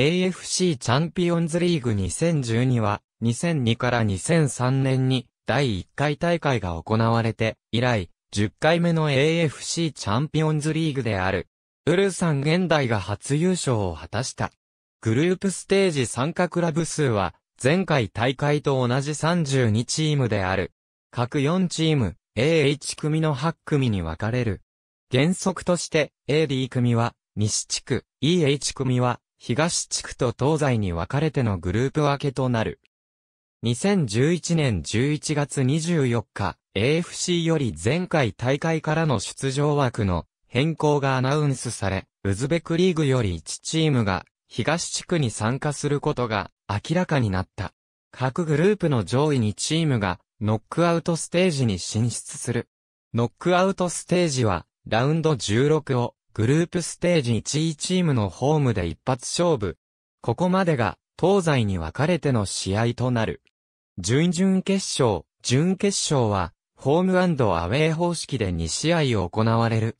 AFC チャンピオンズリーグ2012は、2002から2003年に第1回大会が行われて、以来、10回目の AFC チャンピオンズリーグである。ウルサン現代が初優勝を果たした。グループステージ参加クラブ数は、前回大会と同じ32チームである。各4チーム、AH 組の8組に分かれる。原則として、AD 組は、西地区、EH 組は、東地区と東西に分かれてのグループ分けとなる。2011年11月24日、AFC より前回大会からの出場枠の変更がアナウンスされ、ウズベクリーグより1チームが東地区に参加することが明らかになった。各グループの上位2チームがノックアウトステージに進出する。ノックアウトステージはラウンド16をグループステージ1位チームのホームで一発勝負。ここまでが東西に分かれての試合となる。準々決勝、準決勝は、ホームアウェー方式で2試合行われる。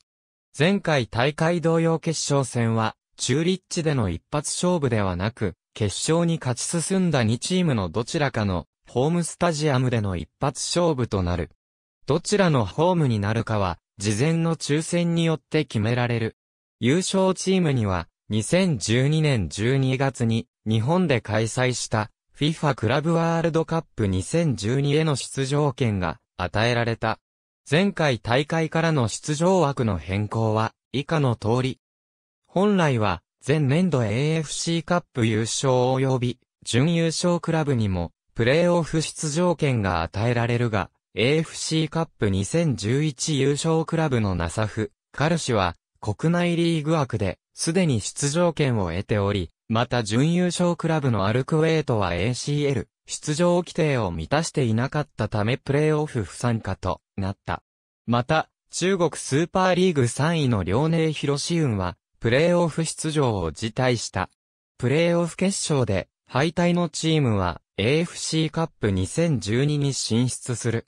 前回大会同様決勝戦は、中立地での一発勝負ではなく、決勝に勝ち進んだ2チームのどちらかの、ホームスタジアムでの一発勝負となる。どちらのホームになるかは、事前の抽選によって決められる。優勝チームには、2012年12月に日本で開催した FIFA クラブワールドカップ2012への出場権が与えられた。前回大会からの出場枠の変更は以下の通り。本来は前年度 AFC カップ優勝及び準優勝クラブにもプレーオフ出場権が与えられるが、AFC カップ2011優勝クラブのナサフ、カルシは、国内リーグ枠で、すでに出場権を得ており、また準優勝クラブのアルクウェイトは ACL、出場規定を満たしていなかったためプレイオフ不参加となった。また、中国スーパーリーグ3位の遼寧広志運は、プレイオフ出場を辞退した。プレイオフ決勝で、敗退のチームは AFC カップ2012に進出する。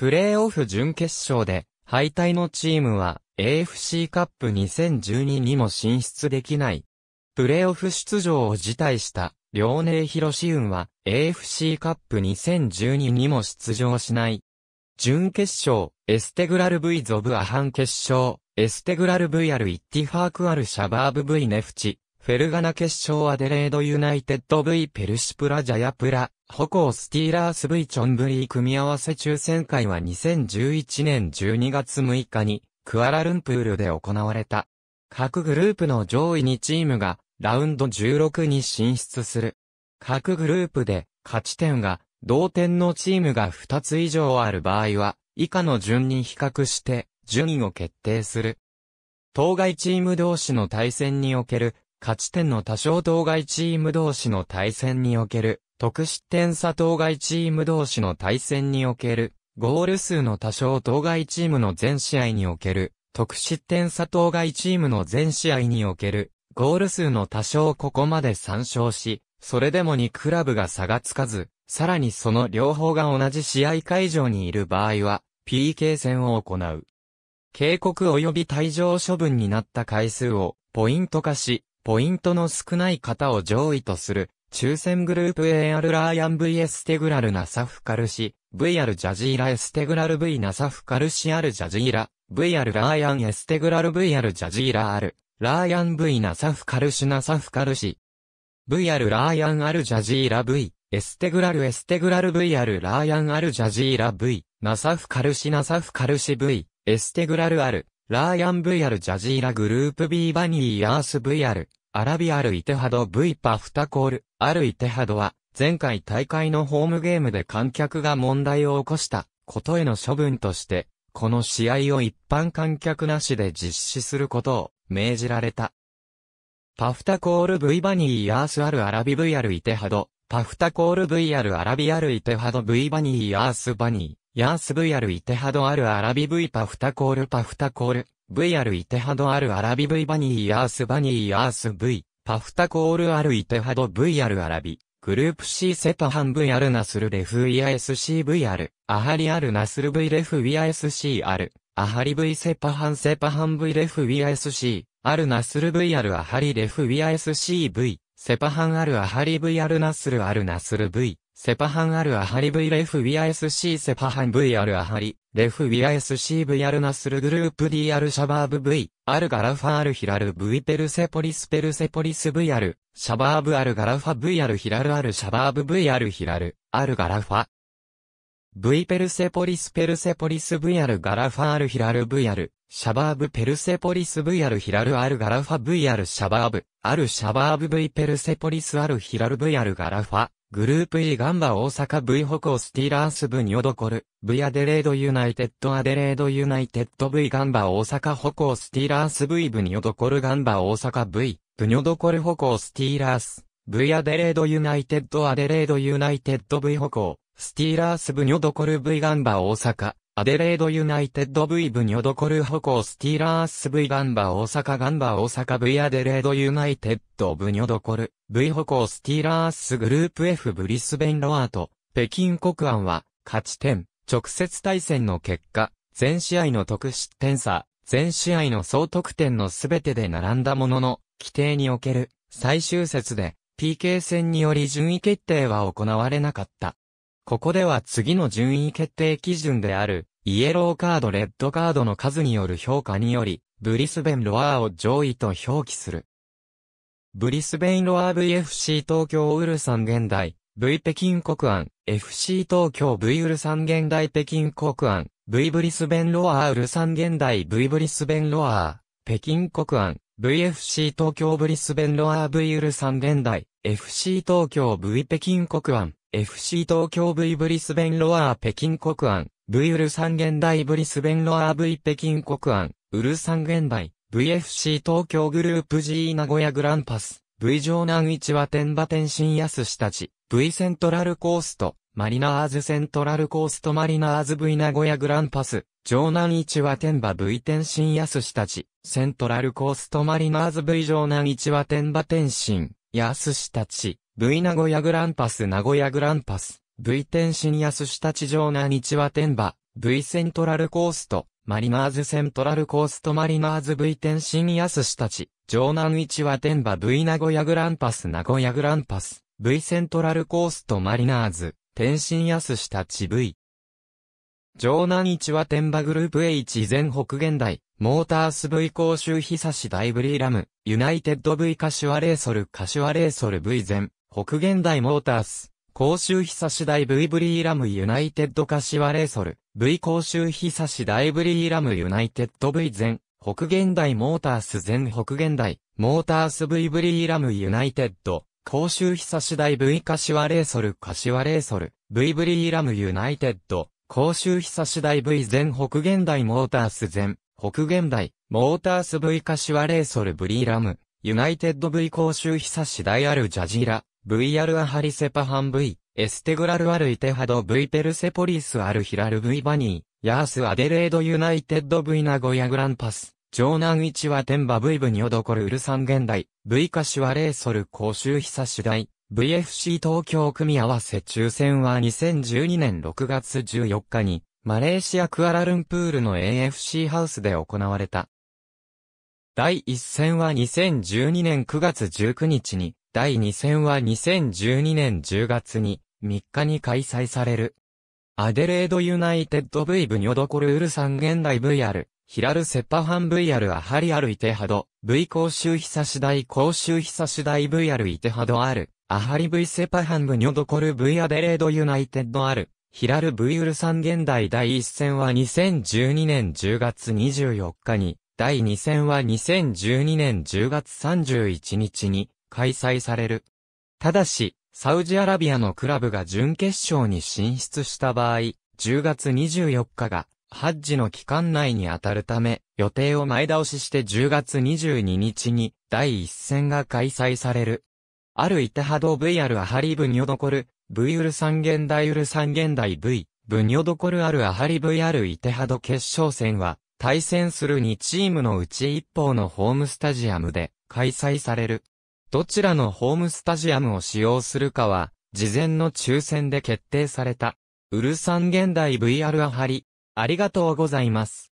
プレーオフ準決勝で、敗退のチームは AFC カップ2012にも進出できない。プレーオフ出場を辞退した遼寧広志運は AFC カップ2012にも出場しない。準決勝、エステグラル V ゾブアハン決勝、エステグラル V アルイッティファークアルシャバーブ V ネフチ、フェルガナ決勝はデレードユナイテッド V ペルシプラジャヤプラ、ホコースティーラース V チョンブリー組み合わせ抽選会は2011年12月6日にクアラルンプールで行われた。各グループの上位2チームがラウンド16に進出する。各グループで勝ち点が同点のチームが2つ以上ある場合は以下の順に比較して順位を決定する。当該チーム同士の対戦における勝ち点の多少当該チーム同士の対戦における、得失点差当該チーム同士の対戦における、ゴール数の多少当該チームの全試合における、得失点差当該チームの全試合における、ゴール数の多少ここまで参照し、それでも2クラブが差がつかず、さらにその両方が同じ試合会場にいる場合は、PK 戦を行う。警告及び退場処分になった回数を、ポイント化し、ポイントの少ない方を上位とする、抽選グループ AR ラーアン V エステグラルナサフカルシ、VR ジャジーラエステグラル V ナサフカルシアルジャジーラ、VR ラーアンエステグラル VR ジャジーラアル、ラーアン V ナサフカルシナサフカルシ。VR ラーアンアルジャジーラ V、エステグラルエステグラル VR ラーアンアルジャジーラ V、ナサフカルシナサフカルシ V、エステグラルアル、ラーヤン VR ジャジーラグループ B バニーアース VR、アラビアルイテハド V パフタコール、アルイテハドは、前回大会のホームゲームで観客が問題を起こしたことへの処分として、この試合を一般観客なしで実施することを命じられた。パフタコール V バニーアースアルアラビ VR イテハド、パフタコール VR アラビアルイテハド V バニーアースバニーヤースアル・イテハドアル・アラビイ・パフタコールパフタコール、アル・イテハドアル・アラビイ・バニーヤースバニーヤースイ、パフタコールアル・イテハドブイ・アル・アラビ、グループ C セパハンアル・ナスルレフィア・ s c v r アハリアルナスルイ・レフィア・ s c r アハリイ・セパハンセパハンイ・レフィア・ s c アルナスルブイ・アル・アハリレフィア・ s c v セパハンアルアハリアル・ナスルアルナスルイ、セパハンアルアハリ V レフ VISC セパハン v ルアハリ、レフ v i s c v ルナスルグループ d ルシャバーブ V、アルガラファアルヒラル V ペルセポリスペルセポリス v ル、シャバーブアルガラファ v ルヒラルアルシャバーブ v ルヒラル、アルガラファ。V ペルセポリスペルセポリス v ルガラファアルヒラル v ル、シャバーブペルセポリス v ルヒラルアルガラファ v ルシャバーブ、アルシャバーブ V ペルセポリスアルヒラル v ルガラファ。グループ E ガンバ大阪 V ホコスティーラース部ニョドコル、V アデレードユナイテッドアデレードユナイテッド V ガンバ大阪ホコスティーラース V 部ニョドコルガンバ大阪 V、ブニョドコルホコスティーラース、V アデレードユナイテッドアデレードユナイテッド V ホコ、スティーラースブニョドコル V ガンバ大阪、アデレードユナイテッド V ブニョドコルホコースティーラース V ガンバ大阪ガンバ大阪 V アデレードユナイテッドブニョドコル V ホコースティーラースグループ F ブリスベンロアート北京国安は勝ち点直接対戦の結果全試合の得失点差全試合の総得点のすべてで並んだものの規定における最終節で PK 戦により順位決定は行われなかった。ここでは次の順位決定基準である、イエローカードレッドカードの数による評価により、ブリスベンロアーを上位と表記する。ブリスベンロアー VFC 東京ウルサン現代、V 北京国安、FC 東京 V ウルサン現代北京国安、V ブリスベンロアーウルサン現代 V ブリスベンロアー、北京国安、VFC 東京ブリスベンロアー V ウルサン現代、FC 東京 V 北京国安、FC 東京 V ブリスベンロアー北京国安、V ウル三現代ブリスベンロアー V 北京国安、ウル三現代、VFC 東京グループ G 名古屋グランパス、V 城南一和天馬天心安したち、V セントラルコースト、マリナーズセントラルコーストマリナーズ V 名古屋グランパス、城南一和天馬 V 天心安したち、セントラルコーストマリナーズ V 城南一和天馬天心、安したち。V 名古屋グランパス名古屋グランパス、V 天シニアス下地上な日和天馬、V セントラルコースト、マリナーズセントラルコーストマリナーズ V 天シニアス下地、上南一和天馬 V 名古屋グランパス名古屋グランパス、V セントラルコーストマリナーズ、天津安下地 V。城南市は天馬グループ H 全北現代、モータース V 甲州久し大ブリーラム、ユナイテッド V 柏レーソル柏レーソル V 全、北現代モータース、甲州久し大 V ブリーラムユナイテッド柏レーソル、V 甲州久し大ブリーラムユナイテッド V 全、北現代モータース全北現代、モータース V ブリーラムユナイテッド、甲州久し大 V 柏レーソル柏レーソル、V ブリーラムユナイテッド、甲州久し台 V 全北現代モータース全北現代モータース V 柏レーソルブリーラムユナイテッド V 甲州久し大あるジャジーラ VR アハリセパハン V エステグラルアルイテハド V ペルセポリスアルヒラル V バニーヤースアデレードユナイテッド V 名古屋グランパス城南一は天馬 V 部におどこるウルサン現代 V 柏レーソル甲州久し大 VFC 東京組合わせ抽選は2012年6月14日に、マレーシアクアラルンプールの AFC ハウスで行われた。第1戦は2012年9月19日に、第2戦は2012年10月に、3日に開催される。アデレードユナイテッド V ブニョドコルール三現代 VR、ヒラルセッパハン VR アハリアルイテハド、V 公衆久次第公衆久次第 VR イテハド R、アハリ V セパハングニョドコル V アデレードユナイテッドある。ヒラル V ウルサン現代第1戦は2012年10月24日に、第2戦は2012年10月31日に開催される。ただし、サウジアラビアのクラブが準決勝に進出した場合、10月24日がハッジの期間内に当たるため、予定を前倒しして10月22日に第1戦が開催される。あるイタハド VR アハリブニョドコル、V ウル三現代ウル三元大 V、ブニョドコルあるアハリ VR イてハド決勝戦は、対戦する2チームのうち一方のホームスタジアムで開催される。どちらのホームスタジアムを使用するかは、事前の抽選で決定された。ウル三現代 VR アハリ、ありがとうございます。